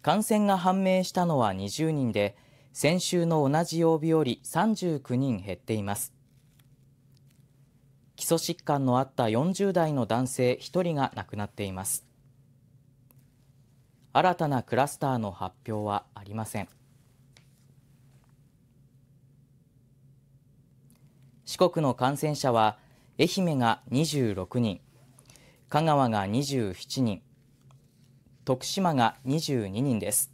感染が判明したのは20人で先週の同じ曜日より39人減っています基礎疾患のあった40代の男性1人が亡くなっています新たなクラスターの発表はありません四国の感染者は愛媛が26人香川が27人徳島が22人です。